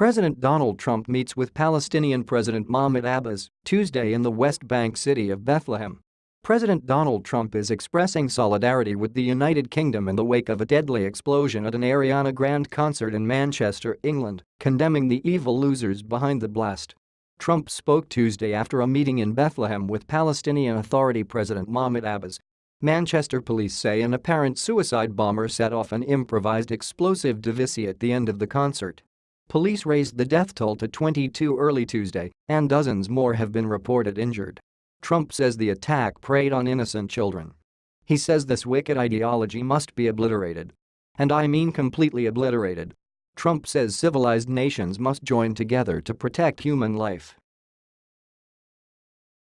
President Donald Trump meets with Palestinian President Mahmoud Abbas Tuesday in the West Bank city of Bethlehem. President Donald Trump is expressing solidarity with the United Kingdom in the wake of a deadly explosion at an Ariana Grande concert in Manchester, England, condemning the evil losers behind the blast. Trump spoke Tuesday after a meeting in Bethlehem with Palestinian Authority President Mahmoud Abbas. Manchester police say an apparent suicide bomber set off an improvised explosive device at the end of the concert. Police raised the death toll to 22 early Tuesday, and dozens more have been reported injured. Trump says the attack preyed on innocent children. He says this wicked ideology must be obliterated. And I mean completely obliterated. Trump says civilized nations must join together to protect human life.